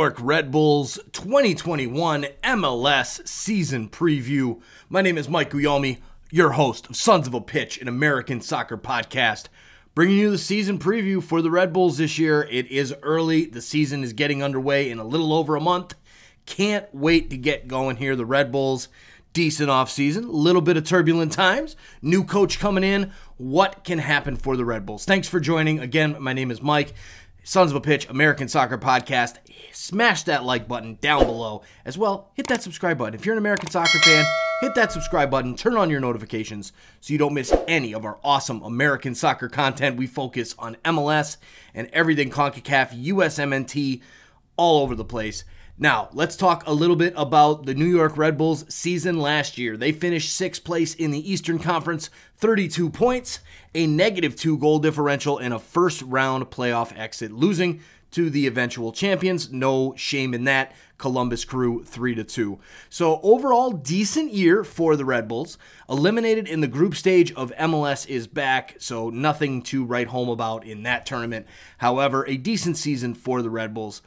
York Red Bulls 2021 MLS season preview. My name is Mike Guyomi, your host of Sons of a Pitch, an American soccer podcast, bringing you the season preview for the Red Bulls this year. It is early, the season is getting underway in a little over a month. Can't wait to get going here. The Red Bulls decent offseason, a little bit of turbulent times, new coach coming in. What can happen for the Red Bulls? Thanks for joining. Again, my name is Mike. Sons of a Pitch American Soccer Podcast. Smash that like button down below. As well, hit that subscribe button. If you're an American soccer fan, hit that subscribe button, turn on your notifications so you don't miss any of our awesome American soccer content. We focus on MLS and everything CONCACAF, USMNT, all over the place. Now, let's talk a little bit about the New York Red Bulls season last year. They finished sixth place in the Eastern Conference, 32 points a negative two goal differential, and a first round playoff exit, losing to the eventual champions. No shame in that. Columbus Crew 3 to 2. So overall decent year for the Red Bulls. Eliminated in the group stage of MLS is back, so nothing to write home about in that tournament. However, a decent season for the Red Bulls.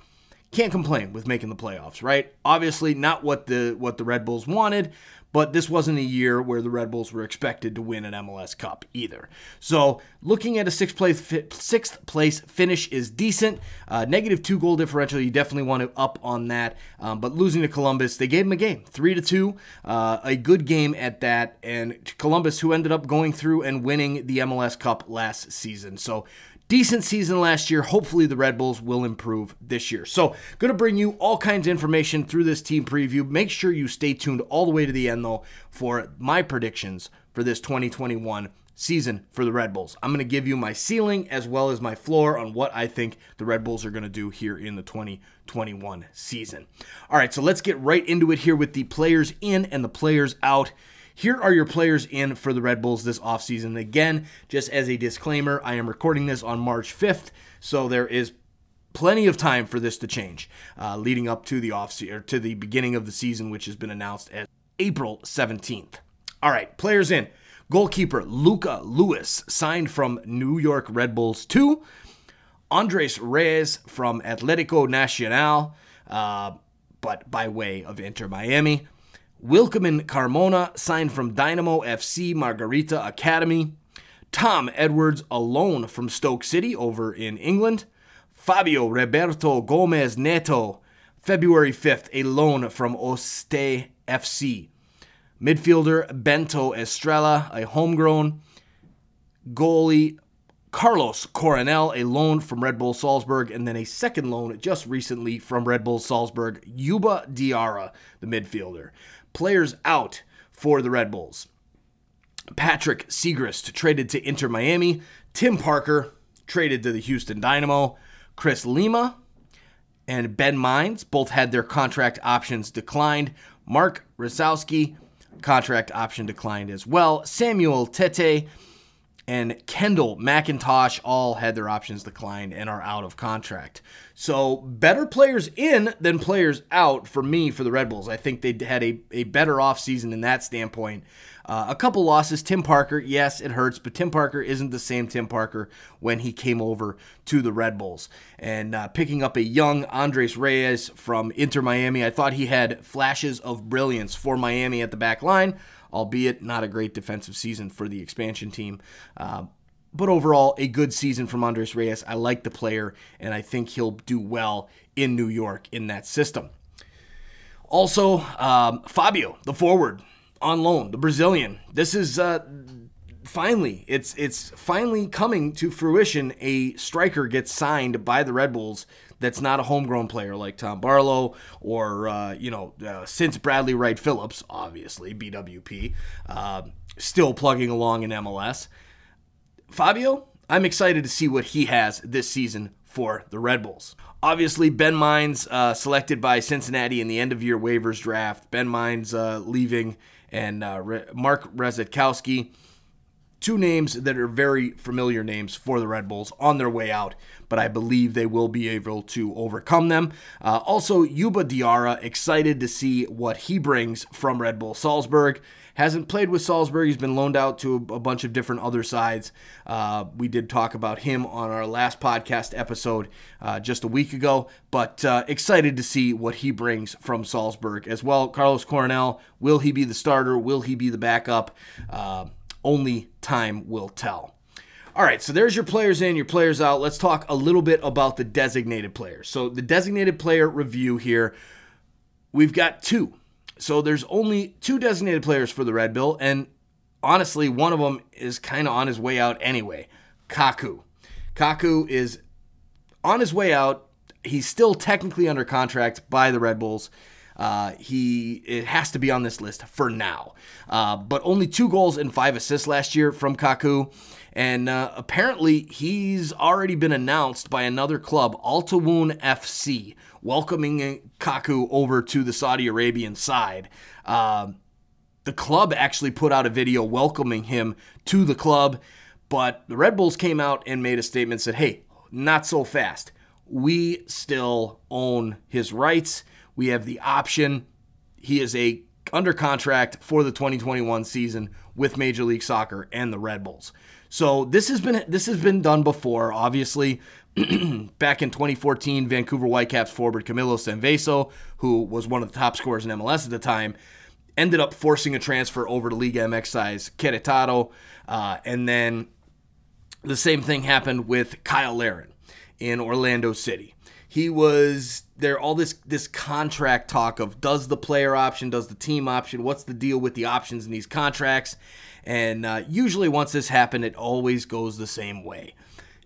Can't complain with making the playoffs, right? Obviously not what the what the Red Bulls wanted, but this wasn't a year where the Red Bulls were expected to win an MLS Cup either. So, looking at a sixth place, fi- sixth place finish is decent. Uh, negative two goal differential, you definitely want to up on that. Um, but losing to Columbus, they gave them a game, three to two, uh, a good game at that. And Columbus, who ended up going through and winning the MLS Cup last season, so decent season last year. Hopefully, the Red Bulls will improve this year. So, going to bring you all kinds of information through this team preview. Make sure you stay tuned all the way to the end, though, for my predictions for this 2021 season for the Red Bulls. I'm going to give you my ceiling as well as my floor on what I think the Red Bulls are going to do here in the 2021 season. All right, so let's get right into it here with the players in and the players out. Here are your players in for the Red Bulls this offseason. Again, just as a disclaimer, I am recording this on March 5th, so there is plenty of time for this to change uh, leading up to the off or to the beginning of the season, which has been announced as April 17th. All right, players in. Goalkeeper Luca Lewis signed from New York Red Bulls 2. Andres Reyes from Atletico Nacional, uh, but by way of Inter Miami. Wilkeman Carmona signed from Dynamo FC Margarita Academy. Tom Edwards alone from Stoke City over in England. Fabio Roberto Gomez Neto, February 5th, a loan from Oste FC. Midfielder Bento Estrella, a homegrown. Goalie Carlos Coronel, a loan from Red Bull Salzburg, and then a second loan just recently from Red Bull Salzburg, Yuba Diarra, the midfielder players out for the Red Bulls. Patrick Segrist traded to Inter Miami. Tim Parker traded to the Houston Dynamo. Chris Lima and Ben Mines both had their contract options declined. Mark Rosowski, contract option declined as well. Samuel Tete and Kendall McIntosh all had their options declined and are out of contract. So better players in than players out for me for the Red Bulls. I think they had a, a better offseason in that standpoint. Uh, a couple losses. Tim Parker, yes, it hurts, but Tim Parker isn't the same Tim Parker when he came over to the Red Bulls. And uh, picking up a young Andres Reyes from Inter Miami, I thought he had flashes of brilliance for Miami at the back line albeit not a great defensive season for the expansion team. Uh, but overall, a good season from Andres Reyes. I like the player, and I think he'll do well in New York in that system. Also, um, Fabio, the forward on loan, the Brazilian. This is uh, finally it's it's finally coming to fruition. A striker gets signed by the Red Bulls that's not a homegrown player like Tom Barlow or, uh, you know, uh, since Bradley Wright Phillips, obviously, BWP, uh, um, still plugging along in MLS. Fabio, I'm excited to see what he has this season for the Red Bulls. Obviously, Ben Mines uh, selected by Cincinnati in the end of year waivers draft. Ben Mines uh, leaving and uh, Re- Mark Rezetkowski two names that are very familiar names for the Red Bulls on their way out, but I believe they will be able to overcome them. Uh, also, Yuba Diarra, excited to see what he brings from Red Bull Salzburg. Hasn't played with Salzburg. He's been loaned out to a, bunch of different other sides. Uh, we did talk about him on our last podcast episode uh, just a week ago, but uh, excited to see what he brings from Salzburg as well. Carlos Coronel, will he be the starter? Will he be the backup? Uh, only time will tell. All right, so there's your players in, your players out. Let's talk a little bit about the designated players. So, the designated player review here, we've got two. So, there's only two designated players for the Red Bill, and honestly, one of them is kind of on his way out anyway Kaku. Kaku is on his way out. He's still technically under contract by the Red Bulls. Uh, he it has to be on this list for now. Uh, but only two goals and five assists last year from Kaku, and uh, apparently he's already been announced by another club, Altawoon FC, welcoming Kaku over to the Saudi Arabian side. Uh, the club actually put out a video welcoming him to the club, but the Red Bulls came out and made a statement said, "Hey, not so fast." We still own his rights we have the option. He is a under contract for the 2021 season with Major League Soccer and the Red Bulls. So this has been this has been done before. Obviously, back in 2014, Vancouver Whitecaps forward Camilo Sanveso, who was one of the top scorers in MLS at the time, ended up forcing a transfer over to Liga MX size Querétaro, uh, and then the same thing happened with Kyle Laren in Orlando City he was there all this this contract talk of does the player option does the team option what's the deal with the options in these contracts and uh, usually once this happened it always goes the same way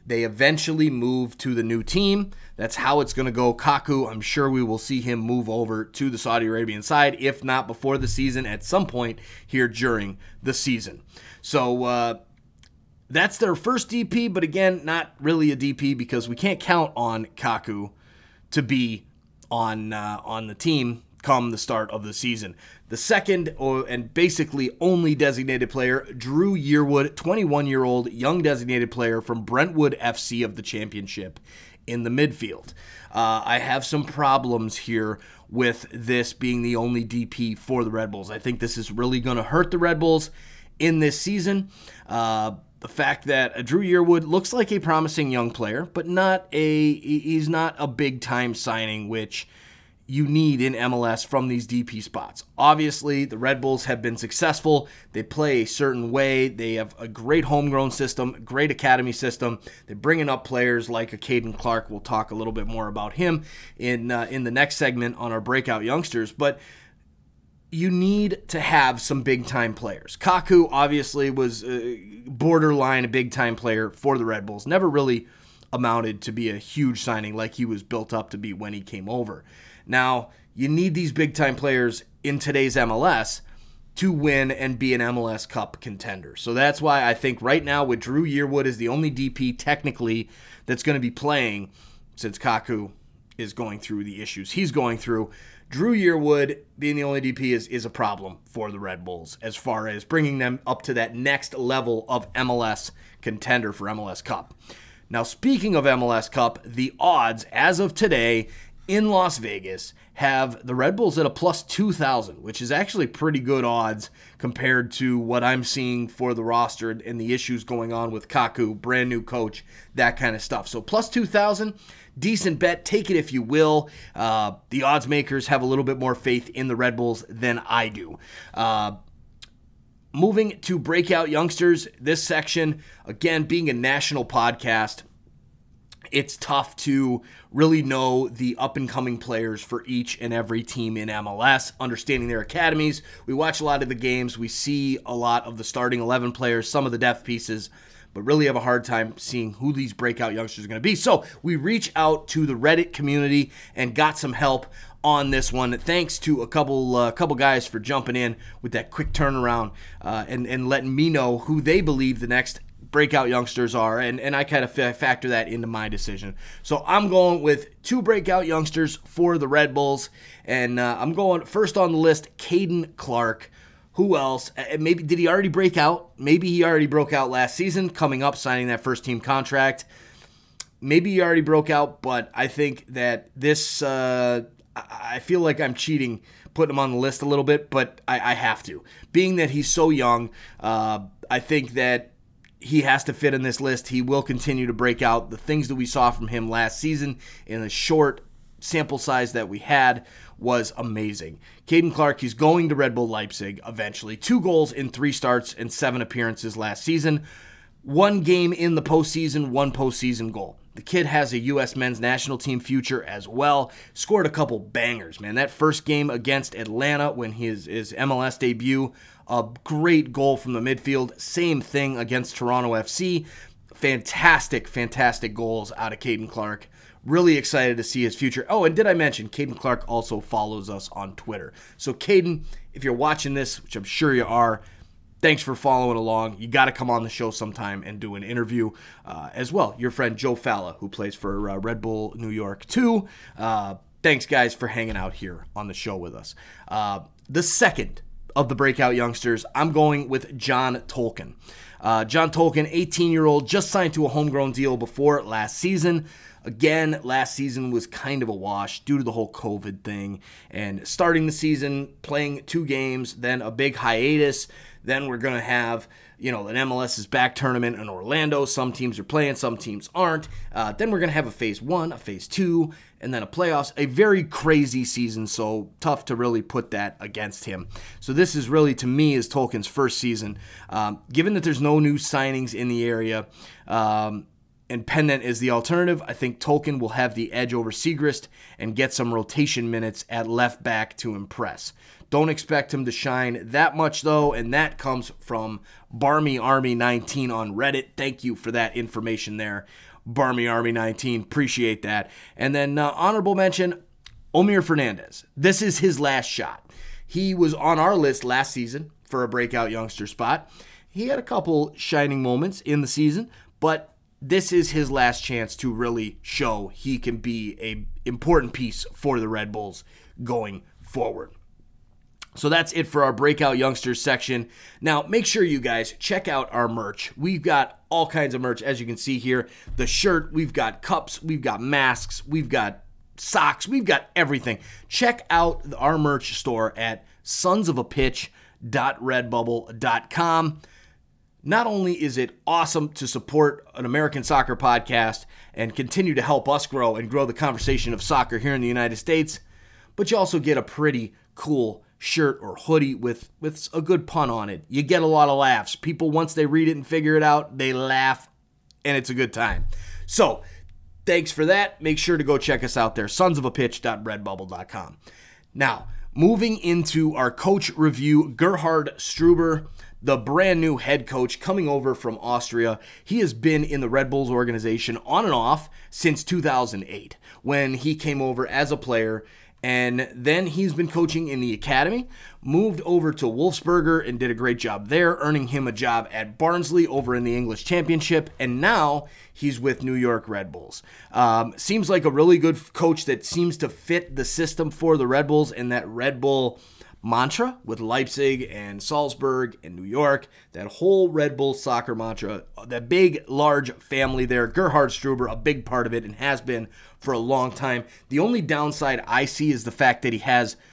they eventually move to the new team that's how it's going to go kaku i'm sure we will see him move over to the saudi arabian side if not before the season at some point here during the season so uh, that's their first DP, but again, not really a DP because we can't count on Kaku to be on uh, on the team come the start of the season. The second or, and basically only designated player, Drew Yearwood, 21-year-old young designated player from Brentwood FC of the championship in the midfield. Uh, I have some problems here with this being the only DP for the Red Bulls. I think this is really going to hurt the Red Bulls in this season. Uh, the fact that Drew Yearwood looks like a promising young player, but not a he's not a big time signing, which you need in MLS from these DP spots. Obviously, the Red Bulls have been successful. They play a certain way. They have a great homegrown system, great academy system. They're bringing up players like a Caden Clark. We'll talk a little bit more about him in uh, in the next segment on our breakout youngsters, but you need to have some big time players. Kaku obviously was uh, borderline a big time player for the Red Bulls. Never really amounted to be a huge signing like he was built up to be when he came over. Now, you need these big time players in today's MLS to win and be an MLS Cup contender. So that's why I think right now with Drew Yearwood is the only DP technically that's going to be playing since Kaku is going through the issues he's going through. Drew Yearwood being the only DP is is a problem for the Red Bulls as far as bringing them up to that next level of MLS contender for MLS Cup. Now, speaking of MLS Cup, the odds as of today in Las Vegas have the Red Bulls at a plus 2,000, which is actually pretty good odds compared to what I'm seeing for the roster and the issues going on with Kaku, brand new coach, that kind of stuff. So, plus 2,000, decent bet. Take it if you will. Uh, the odds makers have a little bit more faith in the Red Bulls than I do. Uh, moving to breakout youngsters, this section, again, being a national podcast, it's tough to really know the up and coming players for each and every team in MLS, understanding their academies. We watch a lot of the games, we see a lot of the starting 11 players, some of the depth pieces but really have a hard time seeing who these breakout youngsters are going to be. So we reach out to the Reddit community and got some help on this one. Thanks to a couple uh, couple guys for jumping in with that quick turnaround uh, and and letting me know who they believe the next breakout youngsters are, and, and I kind of f- factor that into my decision. So I'm going with two breakout youngsters for the Red Bulls, and uh, I'm going first on the list, Caden Clark who else? Maybe did he already break out? Maybe he already broke out last season, coming up signing that first team contract. Maybe he already broke out, but I think that this. Uh, I feel like I'm cheating putting him on the list a little bit, but I, I have to. Being that he's so young, uh, I think that he has to fit in this list. He will continue to break out. The things that we saw from him last season in the short sample size that we had was amazing. Caden Clark, he's going to Red Bull Leipzig eventually. Two goals in three starts and seven appearances last season. One game in the postseason, one postseason goal. The kid has a U.S. men's national team future as well. Scored a couple bangers, man. That first game against Atlanta when his, his MLS debut, a great goal from the midfield. Same thing against Toronto FC. Fantastic, fantastic goals out of Caden Clark. Really excited to see his future. Oh, and did I mention Caden Clark also follows us on Twitter? So, Caden, if you're watching this, which I'm sure you are, thanks for following along. You got to come on the show sometime and do an interview uh, as well. Your friend Joe Falla, who plays for uh, Red Bull New York too. Uh, thanks, guys, for hanging out here on the show with us. Uh, the second of the breakout youngsters, I'm going with John Tolkien. Uh, John Tolkien, 18 year old, just signed to a homegrown deal before last season. Again, last season was kind of a wash due to the whole COVID thing and starting the season, playing two games, then a big hiatus. Then we're going to have, you know, an MLS's back tournament in Orlando. Some teams are playing, some teams aren't. Uh, then we're going to have a phase one, a phase two, and then a playoffs. A very crazy season, so tough to really put that against him. So this is really, to me, is Tolkien's first season. Um, given that there's no new signings in the area, um, and Pendant is the alternative, I think Tolkien will have the edge over Segrist and get some rotation minutes at left back to impress. Don't expect him to shine that much, though, and that comes from Barmy Army 19 on Reddit. Thank you for that information there, Barmy Army 19. Appreciate that. And then uh, honorable mention, Omir Fernandez. This is his last shot. He was on our list last season for a breakout youngster spot. He had a couple shining moments in the season, but this is his last chance to really show he can be a important piece for the Red Bulls going forward. So that's it for our breakout youngsters section. Now, make sure you guys check out our merch. We've got all kinds of merch as you can see here. The shirt, we've got cups, we've got masks, we've got socks, we've got everything. Check out our merch store at sonsofapitch.redbubble.com. Not only is it awesome to support an American soccer podcast and continue to help us grow and grow the conversation of soccer here in the United States, but you also get a pretty cool shirt or hoodie with with a good pun on it. You get a lot of laughs. People once they read it and figure it out, they laugh and it's a good time. So, thanks for that. Make sure to go check us out there sons of a pitch.redbubble.com. Now, moving into our coach review, Gerhard Struber the brand new head coach coming over from Austria. He has been in the Red Bulls organization on and off since 2008 when he came over as a player. And then he's been coaching in the academy, moved over to Wolfsburger and did a great job there, earning him a job at Barnsley over in the English Championship. And now he's with New York Red Bulls. Um, seems like a really good coach that seems to fit the system for the Red Bulls and that Red Bull mantra with Leipzig and Salzburg and New York, that whole Red Bull soccer mantra, that big, large family there. Gerhard Struber, a big part of it and has been for a long time. The only downside I see is the fact that he has –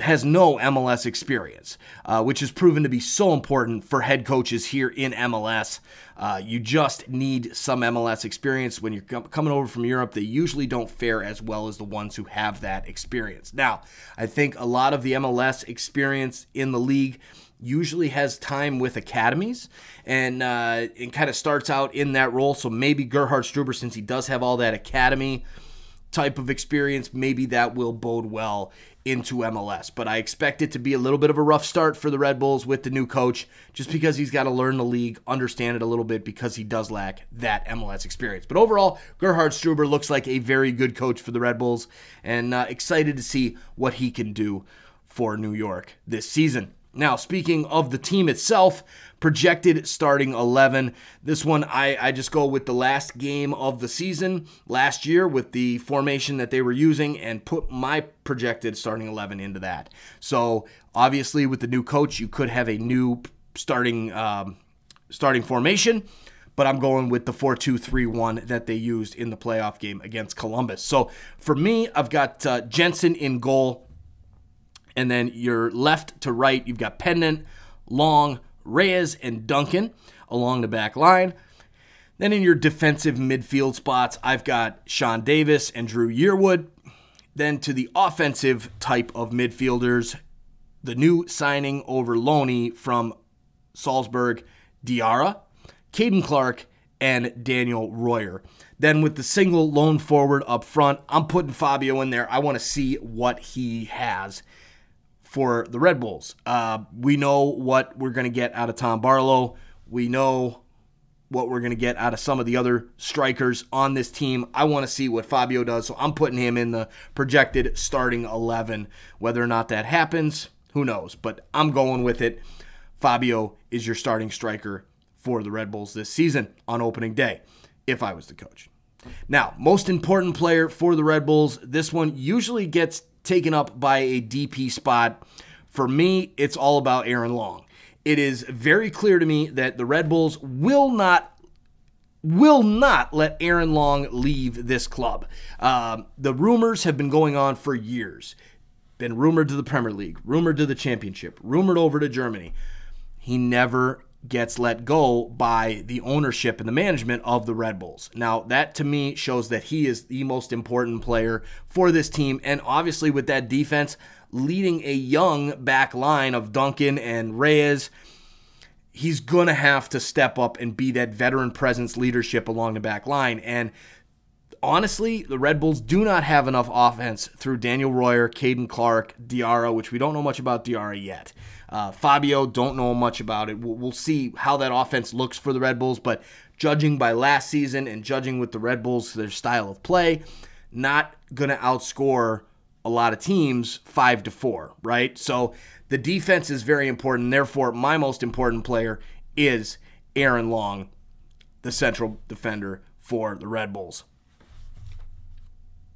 has no MLS experience, uh, which has proven to be so important for head coaches here in MLS. Uh, you just need some MLS experience. When you're com- coming over from Europe, they usually don't fare as well as the ones who have that experience. Now, I think a lot of the MLS experience in the league usually has time with academies and uh, and kind of starts out in that role. So maybe Gerhard Struber, since he does have all that academy type of experience, maybe that will bode well into MLS. But I expect it to be a little bit of a rough start for the Red Bulls with the new coach, just because he's got to learn the league, understand it a little bit, because he does lack that MLS experience. But overall, Gerhard Struber looks like a very good coach for the Red Bulls, and uh, excited to see what he can do for New York this season. Now, speaking of the team itself, projected starting 11. This one, I, I just go with the last game of the season last year with the formation that they were using and put my projected starting 11 into that. So, obviously, with the new coach, you could have a new starting, um, starting formation but I'm going with the 4 2 3 1 that they used in the playoff game against Columbus. So for me, I've got uh, Jensen in goal. And then your left to right, you've got Pendant, Long, Reyes, and Duncan along the back line. Then in your defensive midfield spots, I've got Sean Davis and Drew Yearwood. Then to the offensive type of midfielders, the new signing over Loney from Salzburg, Diarra, Caden Clark, and Daniel Royer. Then with the single lone forward up front, I'm putting Fabio in there. I want to see what he has for the Red Bulls. Uh, we know what we're going to get out of Tom Barlow. We know what we're going to get out of some of the other strikers on this team. I want to see what Fabio does, so I'm putting him in the projected starting 11. Whether or not that happens, who knows? But I'm going with it. Fabio is your starting striker for the Red Bulls this season on opening day, if I was the coach. Now, most important player for the Red Bulls, this one usually gets taken up by a DP spot. For me, it's all about Aaron Long. It is very clear to me that the Red Bulls will not will not let Aaron Long leave this club. Um, the rumors have been going on for years. Been rumored to the Premier League, rumored to the Championship, rumored over to Germany. He never gets let go by the ownership and the management of the Red Bulls. Now, that to me shows that he is the most important player for this team. And obviously, with that defense leading a young back line of Duncan and Reyes, he's going to have to step up and be that veteran presence leadership along the back line. And honestly, the Red Bulls do not have enough offense through Daniel Royer, Caden Clark, Diarra, which we don't know much about Diarra yet. Uh, Fabio, don't know much about it. We'll, we'll see how that offense looks for the Red Bulls, but judging by last season and judging with the Red Bulls, their style of play, not going to outscore a lot of teams five to four, right? So the defense is very important. Therefore, my most important player is Aaron Long, the central defender for the Red Bulls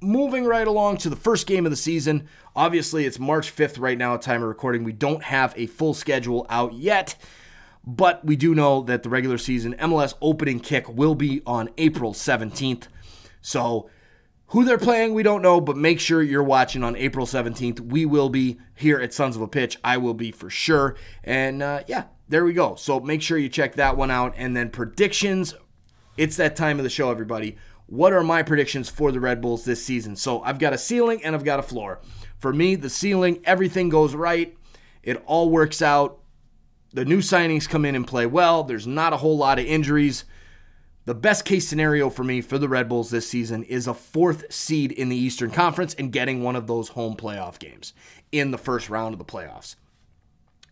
moving right along to the first game of the season. Obviously, it's March 5th right now at time of recording. We don't have a full schedule out yet, but we do know that the regular season MLS opening kick will be on April 17th. So, who they're playing, we don't know, but make sure you're watching on April 17th. We will be here at Sons of a Pitch. I will be for sure. And uh, yeah, there we go. So make sure you check that one out. And then predictions. It's that time of the show, everybody what are my predictions for the Red Bulls this season. So I've got a ceiling and I've got a floor. For me, the ceiling, everything goes right, it all works out. The new signings come in and play well. There's not a whole lot of injuries. The best case scenario for me for the Red Bulls this season is a fourth seed in the Eastern Conference and getting one of those home playoff games in the first round of the playoffs.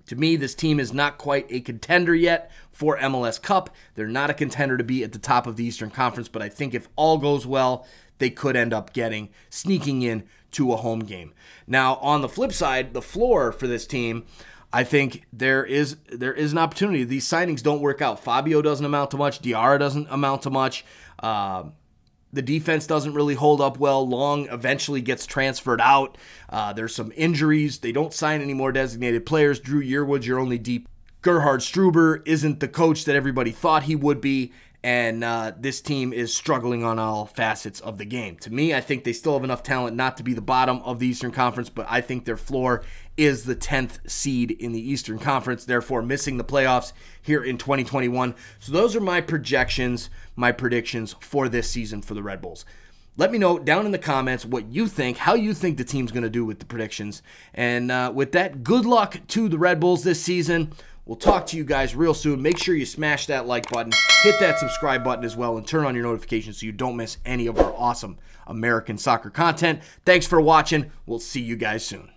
To me, this team is not quite a contender yet for MLS Cup. They're not a contender to be at the top of the Eastern Conference, but I think if all goes well, they could end up getting sneaking in to a home game. Now, on the flip side, the floor for this team, I think there is there is an opportunity. These signings don't work out. Fabio doesn't amount to much. Diarra doesn't amount to much. Uh, the defense doesn't really hold up well. Long eventually gets transferred out. Uh, there's some injuries. They don't sign any more designated players. Drew Yearwood's your only deep. Gerhard Struber isn't the coach that everybody thought he would be and uh, this team is struggling on all facets of the game. To me, I think they still have enough talent not to be the bottom of the Eastern Conference, but I think their floor is the 10th seed in the Eastern Conference, therefore missing the playoffs here in 2021. So those are my projections, my predictions for this season for the Red Bulls. Let me know down in the comments what you think, how you think the team's going to do with the predictions. And uh, with that, good luck to the Red Bulls this season. We'll talk to you guys real soon. Make sure you smash that like button, hit that subscribe button as well, and turn on your notifications so you don't miss any of our awesome American soccer content. Thanks for watching. We'll see you guys soon.